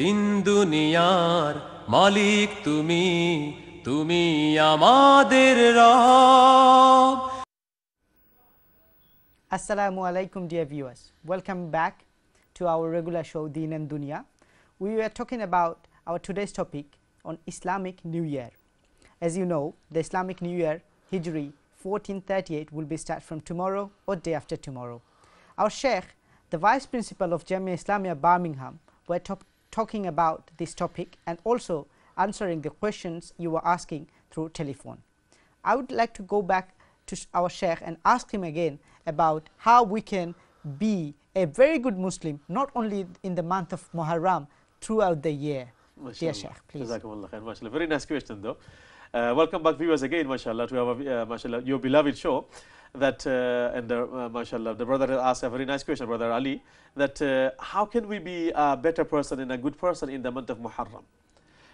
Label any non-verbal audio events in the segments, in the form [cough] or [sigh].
তিন দুনিয়ার alaikum dear viewers. Welcome back to our regular show Deen and Dunya. We are talking about our today's topic on Islamic New Year. As you know, the Islamic New Year Hijri 1438 will be start from tomorrow or day after tomorrow. Our Sheikh, the Vice Principal of Jamia Islamia Birmingham, were top talking about this topic and also answering the questions you were asking through telephone. I would like to go back to our Sheikh and ask him again about how we can be a very good Muslim, not only in the month of Muharram, throughout the year. Dear Sheikh, please. Very nice question though. Uh, welcome back viewers again, mashallah, to our, uh, mashallah, your beloved show that uh, and the, uh, uh, mashallah the brother asked a very nice question brother Ali that uh, how can we be a better person and a good person in the month of Muharram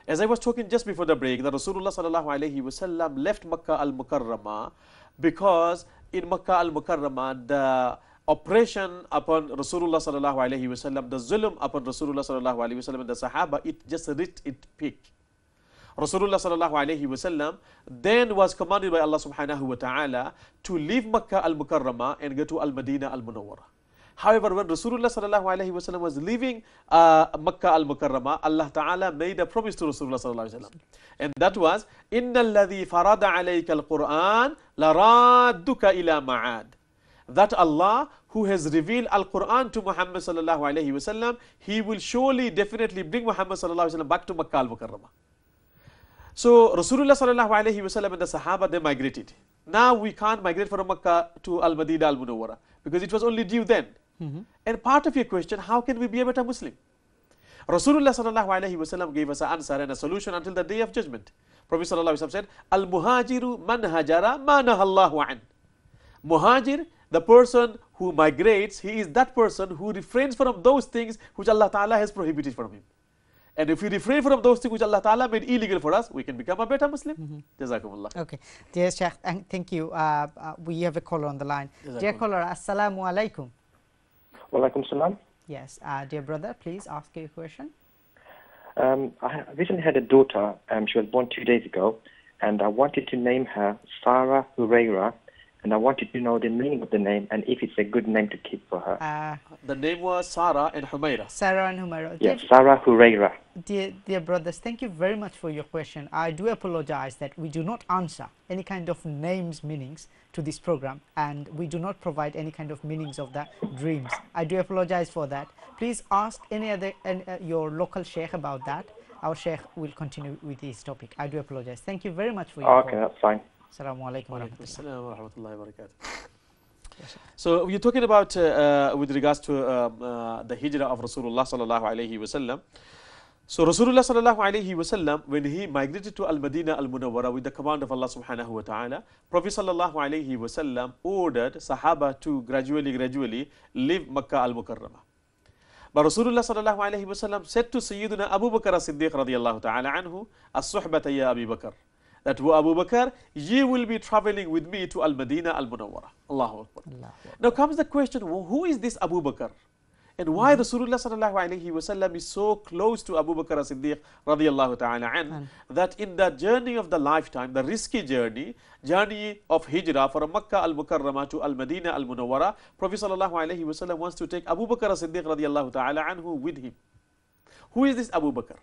as I was talking just before the break that Rasulullah sallallahu alaihi wasallam left Makkah al mukarrama because in Makkah al mukarrama the oppression upon Rasulullah sallallahu alaihi wasallam the zulm upon Rasulullah sallallahu alaihi wasallam and the Sahaba it just reached its peak Rasulullah sallallahu alayhi wasallam then was commanded by Allah subhanahu wa ta'ala to leave Makkah al-Mukarramah and go to al-Madinah al-Munawwarah. However, when Rasulullah sallallahu alayhi wasallam was leaving uh, Makkah al-Mukarramah, Allah ta'ala made a promise to Rasulullah sallallahu alayhi wasallam. And that was, إِنَّ الَّذِي فرَّدَ عَلَيْكَ الْقُرْآنَ لَرَادُّكَ إِلَى مَعَادٍ that Allah who has revealed Al-Quran to Muhammad sallallahu alayhi wasallam, he will surely definitely bring Muhammad sallallahu alayhi wasallam back to Makkah al-Mukarramah. So Rasulullah sallallahu alayhi wasallam and the Sahaba, they migrated. Now we can't migrate from Makkah to Al-Madinah Al-Munawwara because it was only due then. Mm -hmm. And part of your question, how can we be a better Muslim? Rasulullah sallallahu alayhi wasallam gave us an answer and a solution until the day of judgment. Prophet sallallahu alayhi wasallam said, Al-Muhajiru man hajara manahallahu an. Muhajir, the person who migrates, he is that person who refrains from those things which Allah Ta'ala has prohibited from him. And if we refrain from those things which Allah Ta'ala made illegal for us, we can become a better Muslim. Mm -hmm. Jazakumullah. Okay. Dear Sheikh, thank you. Uh, uh, we have a caller on the line. Dear caller, Assalamu alaikum. Walaikum salam. Yes. Uh, dear brother, please ask your question. Um, I recently had a daughter. Um, she was born two days ago. And I wanted to name her Sarah Hureira and I wanted to know the meaning of the name and if it's a good name to keep for her. Uh, the name was Sarah and Humaira. Sarah and Humaira. Yes, dear, Sarah Hureira. Dear, dear brothers, thank you very much for your question. I do apologize that we do not answer any kind of names meanings to this program and we do not provide any kind of meanings of the dreams. I do apologize for that. Please ask any other any, uh, your local sheikh about that. Our sheikh will continue with this topic. I do apologize. Thank you very much for your Okay, call. that's fine. Assalamu alaikum wa rahmatullahi wa barakatuh. So you're talking about uh, with regards to um, uh, the hijrah of Rasulullah sallallahu alaihi wasallam. So Rasulullah sallallahu alaihi wasallam, when he migrated to Al-Madinah Al-Munawwara with the command of Allah subhanahu wa ta'ala, Prophet sallallahu alaihi wasallam ordered Sahaba to gradually, gradually leave Makkah Al-Mukarramah. But Rasulullah sallallahu alaihi wasallam said to Sayyidina Abu Bakr as-Siddiq radiallahu ta'ala anhu, As-suhbata ya Abi Bakr. that Abu Bakr, ye will be traveling with me to Al-Madinah Al-Munawwarah. Allahu Akbar. Allah. Now comes the question, who is this Abu Bakr? And why mm -hmm. Rasulullah sallallahu alayhi wasallam is so close to Abu Bakr as-Siddiq Radiyallahu ta'ala an, that in the journey of the lifetime, the risky journey, journey of hijrah from Makkah al-Mukarramah to al-Madinah al-Munawwarah, Prophet sallallahu alayhi wasallam wants to take Abu Bakr as-Siddiq Radiyallahu ta'ala anhu with him. Who is this Abu Bakr?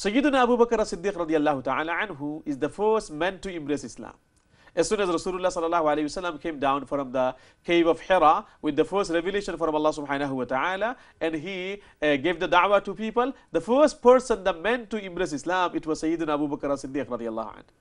Sayyidunā Abu Bakr as-Siddiq radiallahu ta'ala anhu is the first man to embrace Islam. As soon as Rasulullah sallallahu alayhi wasallam came down from the cave of Hira with the first revelation from Allah subhanahu wa ta'ala and he uh, gave the da'wah to people, the first person, the man to embrace Islam, it was Sayyidunā Abu Bakr as-Siddiq radiallahu anhu.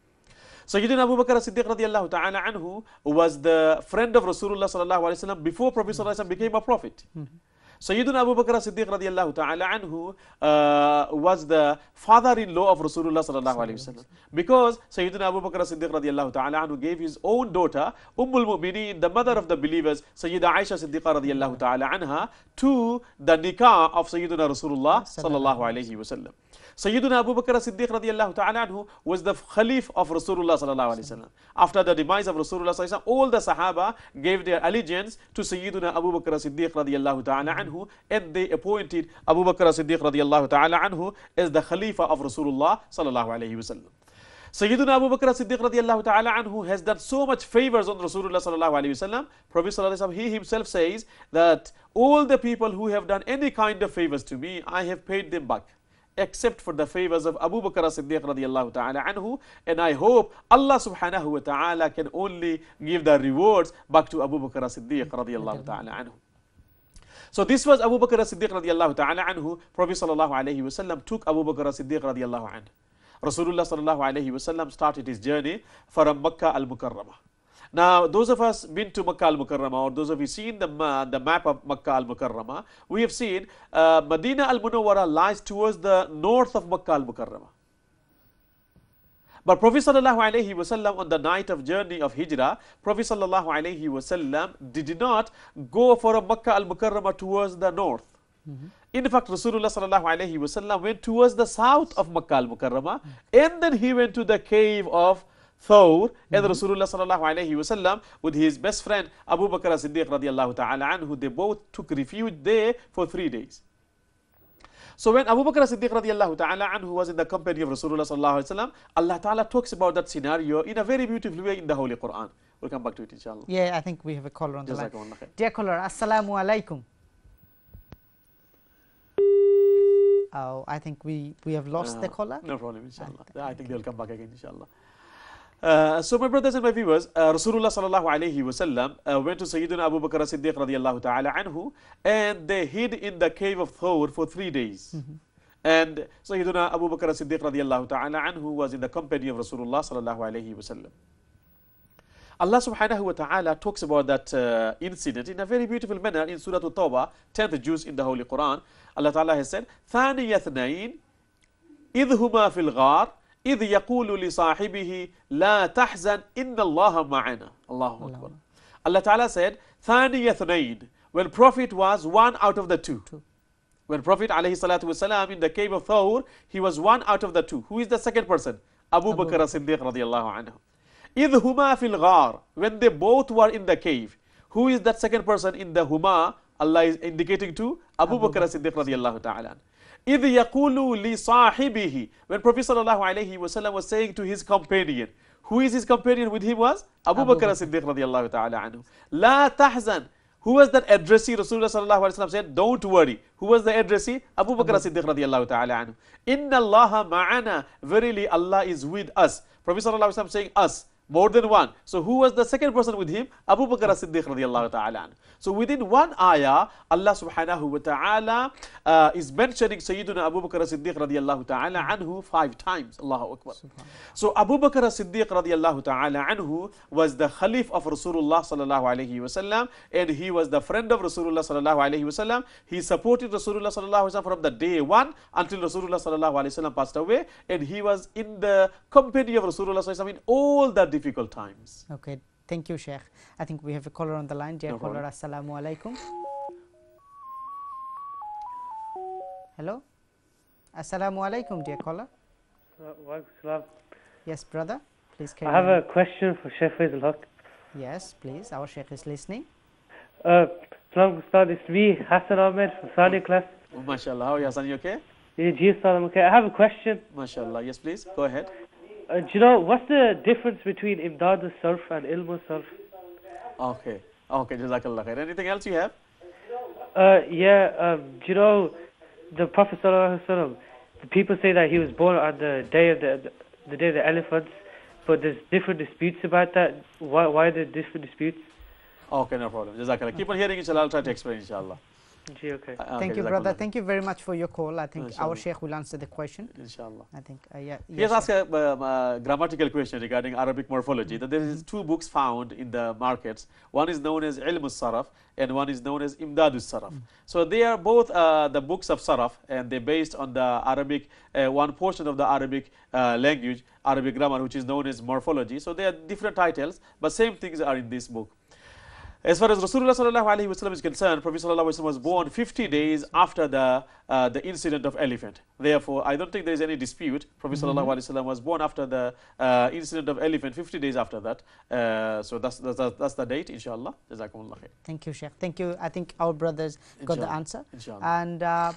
Sayyidina Abu Bakr as-Siddiq radiallahu ta'ala anhu was the friend of Rasulullah sallallahu alayhi wasallam before Prophet sallallahu alayhi became a prophet. Mm -hmm. Sayyiduna Abu Bakr Siddiq radiallahu ta'ala anhu uh, was the father-in-law of Rasulullah sallallahu alayhi wasallam. Because Sayyidina Abu Bakr Siddiq radiallahu ta'ala anhu gave his own daughter, Ummul Mu'mineen, the mother of the believers, Sayyida Aisha Siddiq radiallahu ta'ala anha, to the nikah of Sayyidina Rasulullah sallallahu alayhi wasallam. Sayyiduna Abu Bakr Siddiq radiallahu ta'ala anhu was the Khalif of Rasulullah sallallahu alayhi wasallam. After the demise of Rasulullah sallallahu alayhi wasallam, all the Sahaba gave their allegiance to Sayyiduna Abu Bakr Siddiq radiallahu ta'ala anhu anhu, and they appointed Abu Bakr as-Siddiq radiyallahu ta'ala anhu as the Khalifa of Rasulullah sallallahu alayhi wasallam. Sayyidina Abu Bakr as-Siddiq radiyallahu ta'ala anhu has done so much favors on Rasulullah sallallahu alayhi wasallam. Prophet sallallahu alayhi wasallam, he himself says that all the people who have done any kind of favors to me, I have paid them back except for the favors of Abu Bakr as-Siddiq radiyallahu ta'ala anhu. And I hope Allah subhanahu wa ta'ala can only give the rewards back to Abu Bakr as-Siddiq radiyallahu ta'ala anhu. So this was Abu Bakr as-Siddiq radiallahu ta'ala anhu. Prophet sallallahu alayhi wasallam took Abu Bakr as-Siddiq radiallahu anhu. Rasulullah sallallahu alayhi wasallam started his journey from Makkah al-Mukarramah. Now, those of us been to Makkah al-Mukarramah or those of you seen the, ma the map of Makkah al-Mukarramah, we have seen uh, Medina al-Munawwara lies towards the north of Makkah al-Mukarramah. But Prophet sallallahu alaihi wasallam on the night of journey of Hijrah, Prophet sallallahu alaihi wasallam did not go for a Makkah al-Mukarramah towards the north. Mm -hmm. In fact, Rasulullah sallallahu alaihi wasallam went towards the south of Makkah al-Mukarramah mm -hmm. and then he went to the cave of Thawr and mm -hmm. Rasulullah sallallahu alayhi wasallam with his best friend Abu Bakr as-Siddiq radiallahu ta'ala anhu, they both took refuge there for three days. So when Abu Bakr Siddiq radiallahu ta'ala anhu was in the company of Rasulullah sallallahu alayhi wa Allah ta'ala talks about that scenario in a very beautiful way in the Holy Quran. We'll come back to it inshallah. Yeah, I think we have a caller on the line. Dear caller, assalamu alaikum. Oh, I think we, we have lost uh the ah, caller. No problem, inshallah. I think they'll come back again, inshallah. Uh, so my brothers and my viewers, uh, Rasulullah sallallahu alayhi wasallam uh, went to Sayyidina Abu Bakr as-Siddiq radiyallahu ta'ala anhu and they hid in the cave of Thawr for three days. Mm -hmm. And Sayyidina Abu Bakr as-Siddiq radiyallahu ta'ala anhu was in the company of Rasulullah sallallahu alayhi wasallam. Allah subhanahu wa ta'ala talks about that uh, incident in a very beautiful manner in Surah At-Tawbah, 10th juice in the Holy Quran. Allah ta'ala has said, ثَانِيَ اثْنَيْنِ إِذْ هُمَا فِي الْغَارِ إذ يقول لصاحبه لا تحزن إن الله معنا الله Akbar Allah Ta'ala said ثاني اثنين when Prophet was one out of the two, two. when Prophet alayhi salatu wasalam in the cave of Thawr he was one out of the two who is the second person Abu, Abu Bakr Siddiq الله anhu إذ هما في الغار when they both were in the cave who is that second person in the huma Allah is indicating to Abu, Abu Bakr Siddiq radiallahu ta'ala إِذْ يَقُولُ لِصَاحِبِهِ When Prophet وسلم was saying to his companion, who is his companion with him was? Abu, Abu Bakr as-Siddiq الله ta'ala عنه. لا تحزن. Who was that addressee? Rasulullah sallallahu الله عليه وسلم said, don't worry. Who was the addressee? Abu Bakr as-Siddiq الله ta'ala عنه. Inna allaha ma'ana. Verily Allah is with us. Prophet sallallahu الله عليه وسلم saying us more than one. So who was the second person with him? Abu Bakr as-Siddiq radiallahu ta'ala. So within one ayah, Allah subhanahu wa ta'ala uh, is mentioning Sayyidina Abu Bakr as-Siddiq radiallahu ta'ala anhu five times. Allahu Akbar. So Abu Bakr as-Siddiq radiallahu ta'ala anhu was the Khalif of Rasulullah sallallahu alayhi wasallam and he was the friend of Rasulullah sallallahu alayhi wasallam. He supported Rasulullah sallallahu alayhi wasallam from the day one until Rasulullah sallallahu alayhi wasallam passed away and he was in the company of Rasulullah sallallahu alayhi wasallam in all the difficult times. Okay, thank you, Sheikh. I think we have a caller on the line. Dear no caller, assalamu alaikum. Hello, assalamu alaikum, dear caller. Yes, brother, please. I have on. a question for Sheikh Faisal Haq. Yes, please. Our Sheikh is listening. Uh, Salam Ustad, it's me, Hassan Ahmed from Saudi mm. class. MashaAllah, how are you, Hassan? You okay? Yes, I'm okay. I have a question. MashaAllah, yes, please. Go ahead. Uh, do you know what's the difference between imdad the surf and ilm surf? Okay, okay, jazakallah khair. Anything else you have? Uh, yeah, um, do you know the Prophet sallallahu alaihi wasallam? People say that he was born on the day of the the day of the elephants, but there's different disputes about that. Why why are there different disputes? Okay, no problem. Jazakallah. Keep on hearing, inshallah. I'll try to explain, inshallah okay. Uh, Thank you, brother. Thank you very much for your call. I think Inshallah. our Sheikh will answer the question. Inshallah. I think, uh, yeah. He yes, has asked a uh, uh, grammatical question regarding Arabic morphology. Mm -hmm. There is mm-hmm. two books found in the markets. One is known as Ilm al-Saraf and one is known as Imdad al-Saraf. Mm -hmm. So they are both uh, the books of Saraf and they're based on the Arabic, one portion of the Arabic language, Arabic grammar, which is known as morphology. So they are different titles, but same things are in this book. As far as Rasulullah sallallahu is concerned, Prophet was born 50 days after the uh, the incident of elephant. Therefore, I don't think there is any dispute. Prophet mm -hmm. was born after the uh, incident of elephant, 50 days after that. Uh, so that's, that's that's the date, inshallah. Jazakumullah khair. Thank you, Sheikh. Thank you. I think our brothers got the answer. Inshallah. And uh,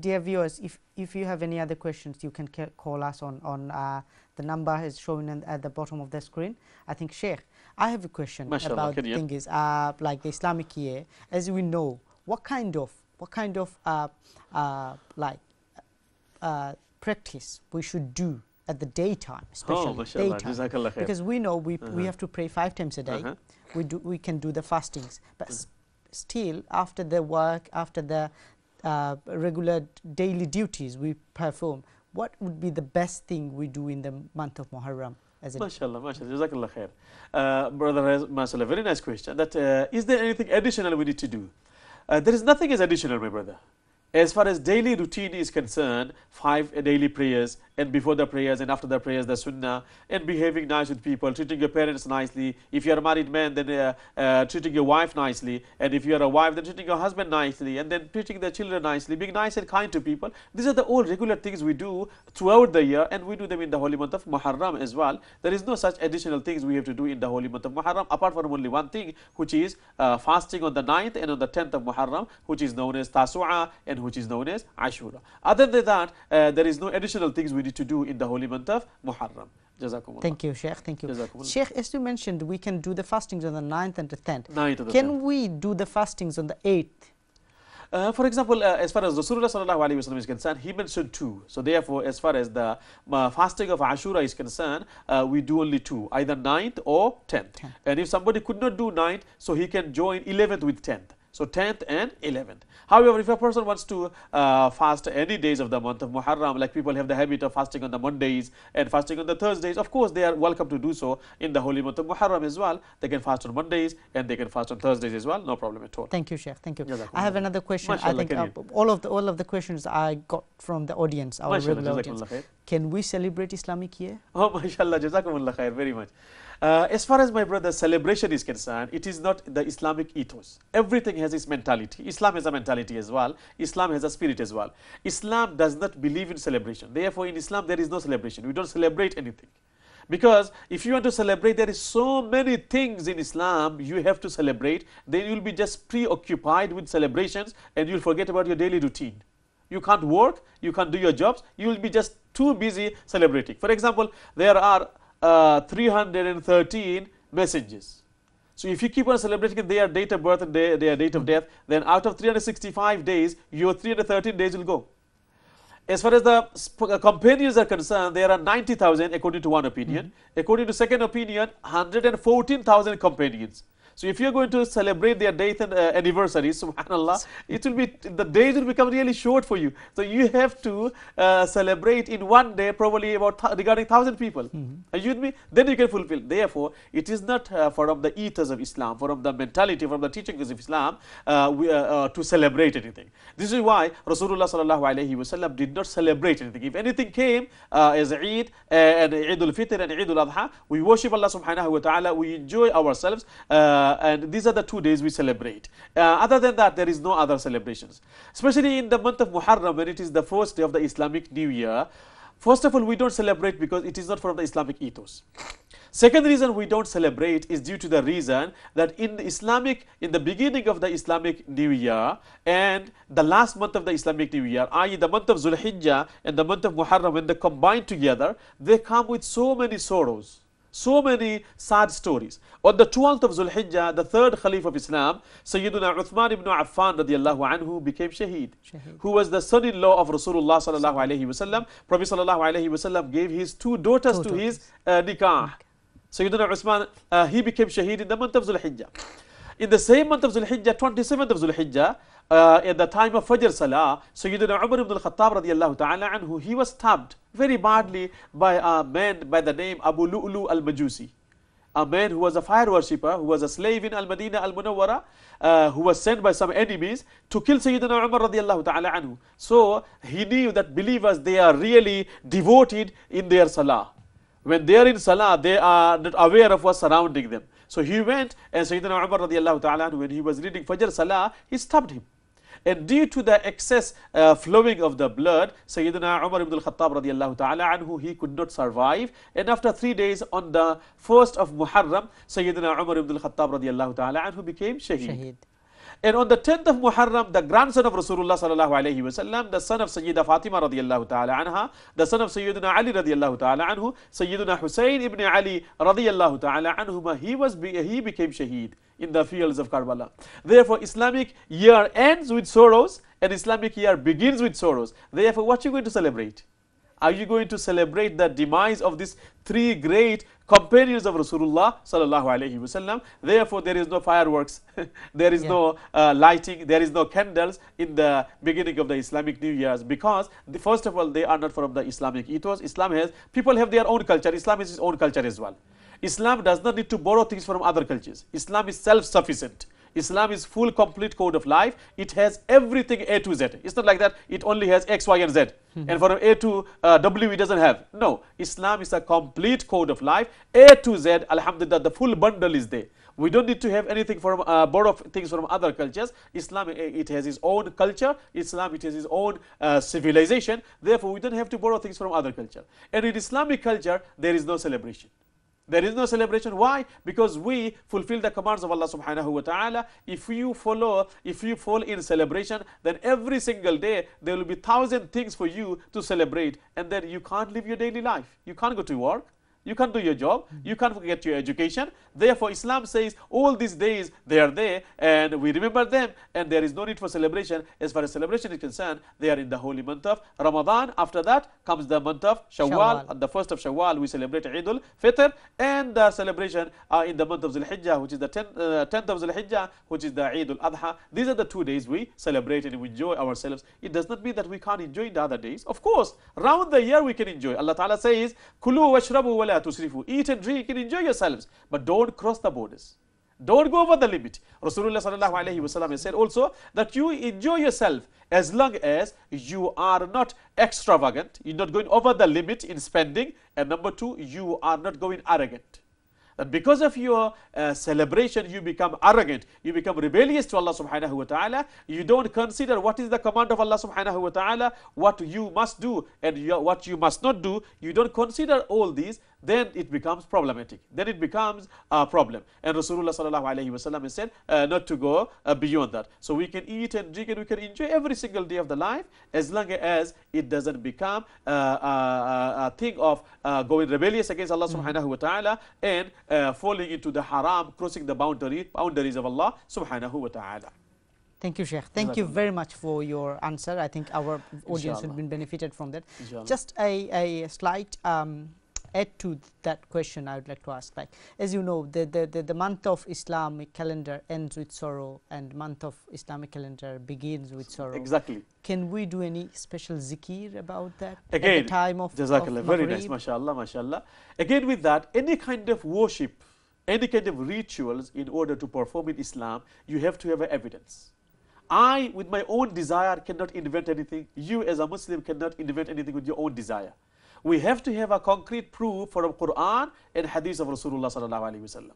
dear viewers, if if you have any other questions, you can call us on on uh, the number is shown at the bottom of the screen. I think Sheikh. I have a question Mashallah, about the thing is uh, like the Islamic year. As we know, what kind of what kind of uh, uh, like uh, practice we should do at the daytime, oh, especially oh, daytime, because we know we -huh. we uh-huh. have to pray five times a day. -huh. We do we can do the fastings, but uh-huh. still after the work, after the uh, regular daily duties we perform, what would be the best thing we do in the month of Muharram? as MashaAllah, MashaAllah, Jazakallah khair. Uh, brother, MashaAllah, very nice question. That uh, is there anything additional we need to do? Uh, there is nothing is additional, my brother. As far as daily routine is concerned, five daily prayers and before the prayers and after the prayers, the sunnah, and behaving nice with people, treating your parents nicely. If you're a married man, then uh, uh, treating your wife nicely. And if you're a wife, then treating your husband nicely. And then treating the children nicely, being nice and kind to people. These are the all regular things we do throughout the year and we do them in the holy month of Muharram as well. There is no such additional things we have to do in the holy month of Muharram apart from only one thing, which is uh, fasting on the 9th and on the 10th of Muharram, which is known as Tasu'a and which is known as Ashura. Other than that, uh, there is no additional things we need to do in the holy month of Muharram. Jazakumullah. Thank you, Sheikh. Thank you. Sheikh, as you mentioned, we can do the fastings on the 9th and the 10th. Ninth and the can 10th. we do the fastings on the 8th? Uh, for example, uh, as far as Rasulullah sallallahu alaihi wasallam is concerned, he mentioned two. So therefore, as far as the uh, fasting of Ashura is concerned, uh, we do only two, either 9th or 10th. 10th. And if somebody could not do 9th, so he can join 11th with 10th. So 10th and 11th. However, if a person wants to uh, fast any days of the month of Muharram, like people have the habit of fasting on the Mondays and fasting on the Thursdays, of course they are welcome to do so in the holy month of Muharram as well. They can fast on Mondays and they can fast on Thursdays as well, no problem at all. Thank you, Sheikh. Thank you. I have another question. Mashallah, I think uh, all of the all of the questions I got from the audience, our Mashallah, regular audience. Khair. Can we celebrate Islamic year? Oh, [laughs] mashallah, jazakumullah khair, very much. Uh, as far as my brother celebration is concerned, it is not the Islamic ethos. Everything has its mentality. Islam has a mentality as well. Islam has a spirit as well. Islam does not believe in celebration. Therefore, in Islam, there is no celebration. We don't celebrate anything. Because if you want to celebrate, there is so many things in Islam you have to celebrate. Then you'll be just preoccupied with celebrations and you'll forget about your daily routine. You can't work, you can't do your jobs, you'll be just too busy celebrating. For example, there are uh, 313 messages. So if you keep on celebrating their date of birth and their, their date of mm-hmm. death, then out of 365 days, your 313 days will go. As far as the uh, companions are concerned, there are 90,000 according to one opinion. Mm -hmm. According to second opinion, 114,000 companions. So if you're going to celebrate their death and uh, anniversary, subhanallah, it will be the days will become really short for you. So you have to uh, celebrate in one day probably about th regarding thousand people. Mm -hmm. you me? Then you can fulfill. Therefore, it is not uh, from the ethos of Islam, from the mentality, from the teachings of Islam uh, we, uh, uh, to celebrate anything. This is why Rasulullah sallallahu alayhi wasallam did not celebrate anything. If anything came as Eid and Eid al-Fitr and Eid al-Adha, we worship Allah subhanahu wa taala. We enjoy ourselves uh, and these are the two days we celebrate. Uh, other than that, there is no other celebrations. Especially in the month of Muharram, when it is the first day of the Islamic New Year, first of all, we don't celebrate because it is not from the Islamic ethos. Second reason we don't celebrate is due to the reason that in Islamic, in the beginning of the Islamic New Year and the last month of the Islamic New Year, i.e. the month of Zulhijjah and the month of Muharram, when they combine together, they come with so many sorrows. So many sad stories. On the 12th of Zulhijjah, the third Caliph of Islam, Sayyiduna Uthman ibn Affan radiallahu anhu became shaheed, shaheed. who was the son-in-law of Rasulullah sallallahu alayhi wasallam. Prophet sallallahu alayhi wasallam gave his two daughters two to uh, daughters. his uh, nikah. Sayyiduna Uthman, uh, he became shaheed in the month of Zulhijjah. In the same month of Zulhijjah, 27th of Zulhijjah, uh, at the time of Fajr Salah, Sayyidina Umar ibn al-Khattab radiallahu ta'ala anhu, he was stabbed very badly by a man by the name Abu Lu'lu al-Majusi. A man who was a fire worshipper, who was a slave in Al-Madinah Al-Munawwara, uh, who was sent by some enemies to kill Sayyidina Umar radiallahu ta'ala anhu. So he knew that believers, they are really devoted in their Salah. When they are in Salah, they are not aware of what's surrounding them. So he went and Sayyidina Umar radiallahu ta'ala when he was reading Fajr Salah, he stabbed him. And due to the excess uh, flowing of the blood, Sayyidina Umar ibn al-Khattab radiallahu ta'ala anhu, he could not survive. And after three days on the 1st of Muharram, Sayyidina Umar ibn al-Khattab radiallahu ta'ala anhu became shaheed. shaheed. And on the 10th of Muharram, the grandson of Rasulullah sallallahu alayhi wasallam, the son of Sayyida Fatima radiallahu ta'ala anha, the son of Sayyidina Ali radiallahu ta'ala anhu, Sayyidina Hussein ibn Ali radiallahu ta'ala anhu, he, was, he became shaheed in the fields of Karbala. Therefore, Islamic year ends with sorrows and Islamic year begins with sorrows. Therefore, what are you going to celebrate? Are you going to celebrate the demise of these three great companions of Rasulullah sallallahu alaihi wasallam? Therefore, there is no fireworks, [laughs] there is yeah. no uh, lighting, there is no candles in the beginning of the Islamic New Year's because the, first of all, they are not from the Islamic ethos. Islam has people have their own culture. Islam has its own culture as well. Islam does not need to borrow things from other cultures. Islam is self-sufficient. Islam is full complete code of life. It has everything A to Z. It's not like that. It only has X, Y, and Z. Hmm. And from A to uh, W, it doesn't have. No, Islam is a complete code of life. A to Z, Alhamdulillah, the full bundle is there. We don't need to have anything from uh, borrow things from other cultures. Islam, eh, it has its own culture. Islam, it has its own uh, civilization. Therefore, we don't have to borrow things from other culture. And in Islamic culture, there is no celebration. There is no celebration. Why? Because we fulfill the commands of Allah subhanahu wa ta'ala. If you follow, if you fall in celebration, then every single day there will be thousand things for you to celebrate. And then you can't live your daily life. You can't go to work you can't do your job, mm-hmm. you can't get your education. Therefore, Islam says all these days they are there and we remember them and there is no need for celebration. As far as celebration is concerned, they are in the holy month of Ramadan. After that comes the month of Shawwal. On the first of Shawwal, we celebrate Eid al-Fitr and the celebration uh, in the month of Hijjah, which is the 10th uh, tenth of Zulhijjah, which is the Eid al-Adha. These are the two days we celebrate and we enjoy ourselves. It does not mean that we can't enjoy the other days. Of course, round the year we can enjoy. Allah Ta'ala says, كُلُوا وَاشْرَبُوا وَلَا Eat and drink and enjoy yourselves, but don't cross the borders. Don't go over the limit. Rasulullah sallallahu alayhi wasallam said also that you enjoy yourself as long as you are not extravagant, you're not going over the limit in spending, and number two, you are not going arrogant. That because of your uh, celebration, you become arrogant, you become rebellious to Allah subhanahu wa ta'ala, you don't consider what is the command of Allah subhanahu wa ta'ala, what you must do and what you must not do, you don't consider all these, then it becomes problematic. Then it becomes a problem. And Rasulullah sallallahu alayhi wasallam said uh, not to go uh, beyond that. So we can eat and drink and we can enjoy every single day of the life as long as it doesn't become uh, a, uh, uh, a, thing of uh, going rebellious against Allah mm -hmm. subhanahu wa ta'ala and falling into the haram, crossing the boundary, boundaries of Allah subhanahu wa ta'ala. Thank you, Sheikh. Thank you very much for your answer. I think our audience has been benefited from that. Inshallah. Just a, a slight um, add to that question I would like to ask like as you know the, the, the, the, month of Islamic calendar ends with sorrow and month of Islamic calendar begins with sorrow. Exactly. Can we do any special zikir about that Again, at the time of Jazakallah of very nice mashallah mashallah. Again with that any kind of worship any kind of rituals in order to perform in Islam you have to have evidence. I with my own desire cannot invent anything you as a Muslim cannot invent anything with your own desire we have to have a concrete proof from Quran and Hadith of Rasulullah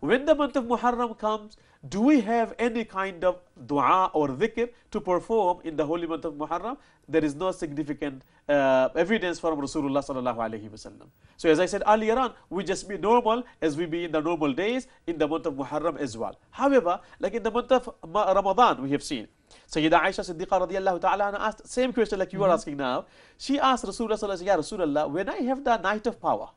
When the month of Muharram comes, do we have any kind of dua or dhikr to perform in the holy month of Muharram? There is no significant uh, evidence from Rasulullah So as I said earlier on, we just be normal as we be in the normal days in the month of Muharram as well. However, like in the month of Ramadan, we have seen Sayyida Aisha Siddiqa radiallahu ta'ala asked same question like you mm -hmm. are mm-hmm. asking now. She asked Rasulullah, sallallahu alaihi Rasulullah, when I have the night of power,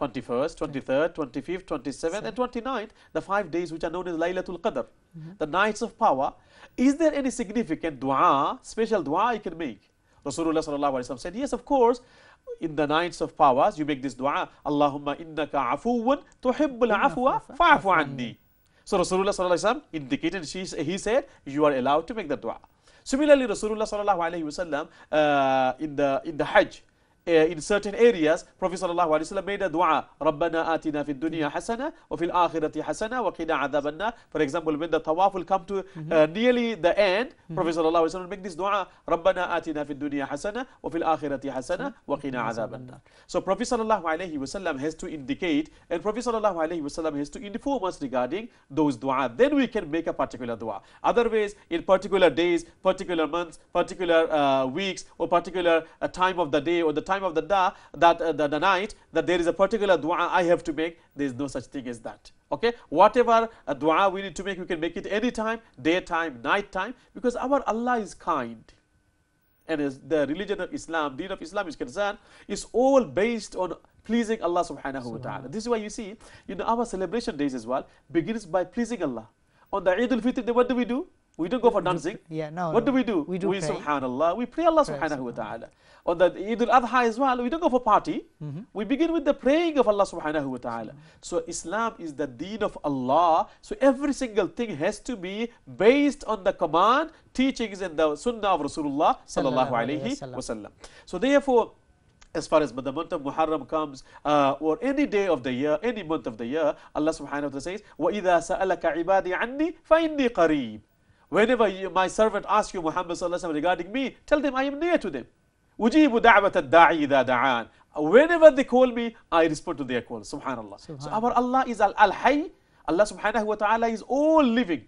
21st, 23rd, 25th, 27th, and 29th, the five days which are known as Laylatul Qadr, mm -hmm. the nights of power, is there any significant dua, special dua I can make? Rasulullah sallallahu alaihi wasallam said, Yes, of course. In the nights of powers, you make this dua, Allahumma innaka afuwan tuhibbul afwa fa'afu anni. So Rasulullah sallallahu alaihi wasallam indicated, she, he said, you are allowed to make the dua. Similarly, Rasulullah sallallahu alaihi wasallam uh, in the in the Hajj, Eh, in certain areas, Prophet ﷺ made a dua, رَبَّنَا آتِنَا فِي الدُّنْيَا حَسَنَةً وَفِي الْآخِرَةِ حَسَنَةً وَقِنَا عَذَابَ النَّارِ For example, when the tawaf will come to uh, nearly the end, mm-hmm. Prophet ﷺ will make this dua, رَبَّنَا آتِنَا فِي الدُّنْيا حَسَنَةً وَفِي الْآخِرَةِ حَسَنَةً وَقِنَا عَذَابَ النَّارِ So Prophet ﷺ has to indicate and Prophet ﷺ has to inform us regarding those dua. Then we can make a particular dua. Otherwise, in particular days, particular months, particular uh, weeks or particular uh, time of the day or the time time of the da, that uh, the, the, night that there is a particular dua I have to make. There is no such thing as that. Okay, whatever uh, dua we need to make, we can make it any time, daytime, night time, because our Allah is kind. And as the religion of Islam, deen of Islam is concerned, is all based on pleasing Allah subhanahu wa ta'ala. This is why you see, you know, our celebration days as well begins by pleasing Allah. On the Eid al-Fitr, what do we do? We don't go for dancing. Yeah, no. What no. do we do? We do we, pray. Subhanallah. We pray Allah pray subhanahu wa ta'ala. Or the Eid al-Adha as well, we don't go for party. Mm -hmm. We begin with the praying of Allah subhanahu wa ta'ala. So Islam is the deen of Allah. So every single thing has to be based on the command, teachings and the sunnah of Rasulullah sallallahu alayhi wasallam. So therefore, as far as the month of Muharram comes, uh, or any day of the year, any month of the year, Allah subhanahu wa ta'ala says, وَإِذَا سَأَلَكَ عِبَادِي عَنِّي فَإِنِّي قَرِيبٌ Whenever you, my servant asks you, Muhammad regarding me, tell them I am near to them. Ujibu da'wat da'i da'an. Whenever they call me, I respond to their call. Subhanallah. Subhanallah. So our Allah is al-hayy. Allah subhanahu wa ta'ala is all living.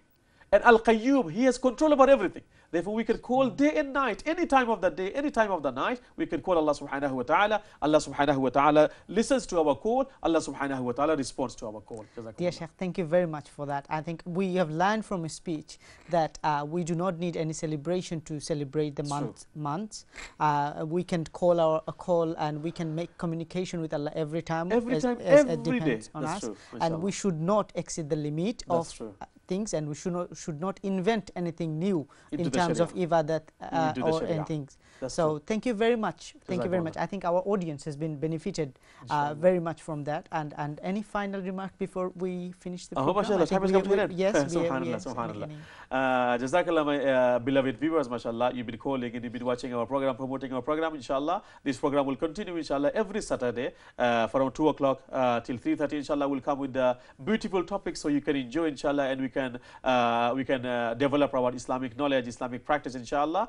And al-qayyum, he has control over everything. Therefore, we can call day and night, any time of the day, any time of the night, we can call Allah subhanahu wa ta'ala. Allah subhanahu wa ta'ala listens to our call. Allah subhanahu wa ta'ala responds to our call. Dear Sheikh, thank you very much for that. I think we have learned from his speech that uh, we do not need any celebration to celebrate the month, months. Uh, we can call our a call and we can make communication with Allah every time. Every as, time, as every it depends day. on That's us. True, and we should not exceed the limit That's of true things and we should not, should not invent anything new into in terms sharia. of ibadat uh, or anything. so true. thank you very much. Thank you very much. I think our audience has been benefited uh, very much from that. And and any final remark before we finish the program? yes, subhanallah, we, yes, [laughs] subhanallah. Uh, jazakallah, my uh, beloved viewers, mashallah. You've been calling and you've been watching our program, promoting our program, inshallah. This program will continue, inshallah, every Saturday uh, from 2 o'clock uh, till 3.30, inshallah. We'll come with the uh, beautiful topics so you can enjoy, inshallah, and we can can uh, we can uh, develop our Islamic knowledge, Islamic practice, inshallah.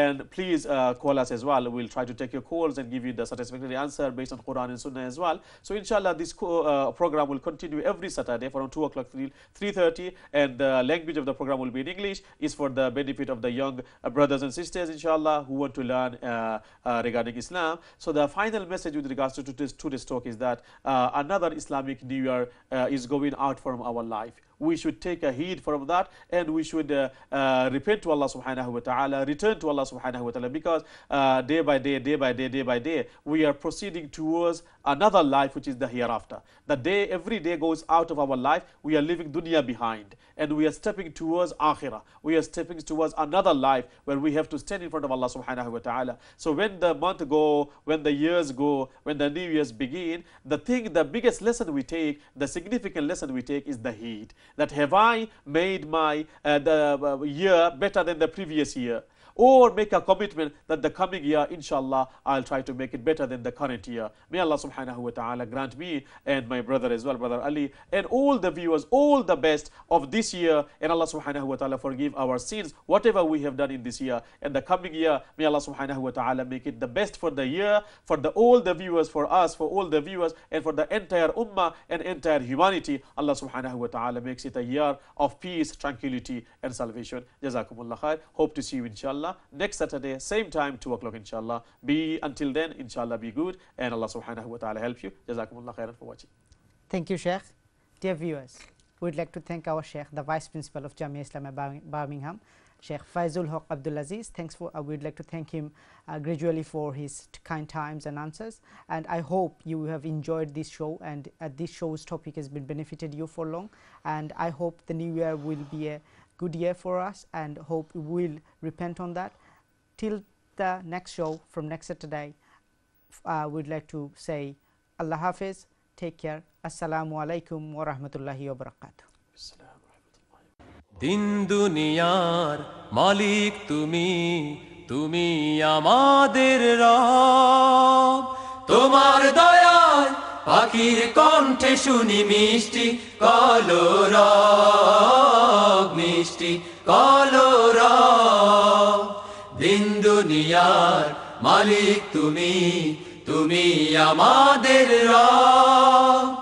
And please uh, call us as well. We'll try to take your calls and give you the satisfactory answer based on Quran and Sunnah as well. So inshallah, this uh, program will continue every Saturday from 2 o'clock till 3.30. And the language of the program will be in English. is for the benefit of the young uh, brothers and sisters, inshallah, who want to learn regarding Islam. So the final message with regards to today's, today's talk is that another Islamic New Year is going out from our life. We should take a heed from that and we should uh, uh, repent to Allah subhanahu wa ta'ala, return to Allah subhanahu wa ta'ala because uh, day by day, day by day, day by day, we are proceeding towards another life which is the hereafter. The day, every day goes out of our life, we are leaving dunya behind and we are stepping towards akhirah. We are stepping towards another life where we have to stand in front of Allah subhanahu wa ta'ala. So when the month go, when the years go, when the new years begin, the thing, the biggest lesson we take, the significant lesson we take is the heed. That have I made my uh, the uh, year better than the previous year? or make a commitment that the coming year, inshallah, I'll try to make it better than the current year. May Allah subhanahu wa ta'ala grant me and my brother as well, brother Ali, and all the viewers, all the best of this year. And Allah subhanahu wa ta'ala forgive our sins, whatever we have done in this year. And the coming year, may Allah subhanahu wa ta'ala make it the best for the year, for the all the viewers, for us, for all the viewers, and for the entire ummah and entire humanity. Allah subhanahu wa ta'ala makes it a year of peace, tranquility, and salvation. Jazakumullah khair. Hope to see you inshallah inshallah next Saturday same time 2 o'clock inshallah be until then inshallah be good and Allah subhanahu wa ta'ala help you Jazakumullah khairan for watching Thank you Sheikh dear viewers we'd like to thank our Sheikh the Vice Principal of Jamia Islamia Birmingham Sheikh Faizul Haq Abdulaziz. Thanks for, uh, we'd like to thank him uh, gradually for his kind times and answers. And I hope you have enjoyed this show and uh, this show's topic has been benefited you for long. And I hope the new year will be a good year for us and hope you will repent on that. Till the next show from next Saturday, uh, we'd like to say Allah Hafiz, take care. Assalamu alaikum wa rahmatullahi wa barakatuh. দিন দুনিয়ার মালিক তুমি তুমি আমাদের রব তোমার দয়ায় পাখির কণ্ঠে শুনি মিষ্টি কলরা মিষ্টি কলর দিন দুনিয়ার মালিক তুমি তুমি আমাদের রা